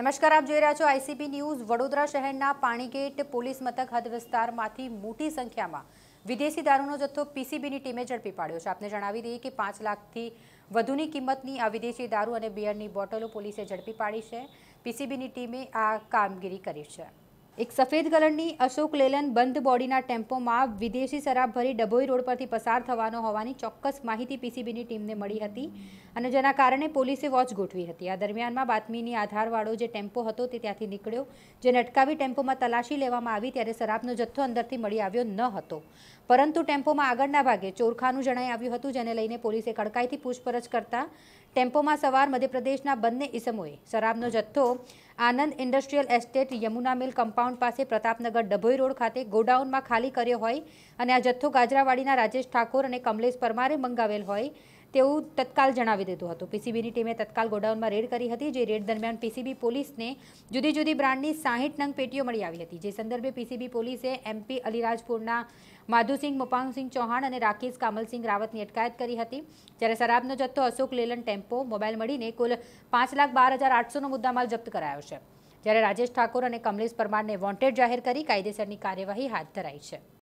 નમસ્કાર આપ જોઈ રહ્યા છો આઈસીબી ન્યૂઝ વડોદરા શહેરના પાણીગેટ પોલીસ મથક હદ વિસ્તારમાંથી મોટી સંખ્યામાં વિદેશી દારૂનો જથ્થો પીસીબીની ટીમે ઝડપી પાડ્યો છે આપને જણાવી દઈએ કે પાંચ લાખથી વધુની કિંમતની આ વિદેશી દારૂ અને બિયરની બોટલો પોલીસે ઝડપી પાડી છે પીસીબીની ટીમે આ કામગીરી કરી છે એક સફેદ કલરની અશોક લેલન બંધ બોડીના ટેમ્પોમાં વિદેશી શરાબ ભરી ડભોઈ રોડ પરથી પસાર થવાનો હોવાની ચોક્કસ માહિતી પીસીબીની ટીમને મળી હતી અને જેના કારણે પોલીસે વોચ ગોઠવી હતી આ દરમિયાનમાં બાતમીની આધારવાળો જે ટેમ્પો હતો તે ત્યાંથી નીકળ્યો જેને અટકાવી ટેમ્પોમાં તલાશી લેવામાં આવી ત્યારે શરાબનો જથ્થો અંદરથી મળી આવ્યો ન હતો પરંતુ ટેમ્પોમાં આગળના ભાગે ચોરખાનું જણાઈ આવ્યું હતું જેને લઈને પોલીસે કડકાઈથી પૂછપરછ કરતા ટેમ્પોમાં સવાર મધ્યપ્રદેશના બંને ઇસમોએ શરાબનો જથ્થો Anand industrial estate Yamuna mill compound પાસે પ્રતાપનગર ડભોઈ રોડ ખાતે ગોડાઉનમાં ખાલી કર્યો હોય અને આ જથ્થો ગાજરાવાડીના રાજેશ ઠાકોર અને કમલેશ પરમારે મંગાવેલ હોય તેવું તત્કાલ જણાવી દીધું હતું પીસીબીની ટીમે તત્કાલ ગોડાઉનમાં રેડ કરી હતી જે રેડ દરમિયાન પીસીબી પોલીસને જુદી જુદી બ્રાન્ડની સાહીઠ નંગ પેટીઓ મળી આવી હતી જે સંદર્ભે પીસીબી પોલીસે એમપી અલિરાજપુરના માધુસિંહ મુપાંગસિંહ ચૌહાણ અને રાકેશ કામલસિંહ રાવતની અટકાયત કરી હતી જ્યારે શરાબનો જથ્થો અશોક લેલન ટેમ્પો મોબાઈલ મળીને કુલ પાંચ લાખ બાર હજાર આઠસોનો મુદ્દામાલ જપ્ત કરાયો છે જ્યારે રાજેશ ઠાકોર અને કમલેશ પરમારને વોન્ટેડ જાહેર કરી કાયદેસરની કાર્યવાહી હાથ ધરાઈ છે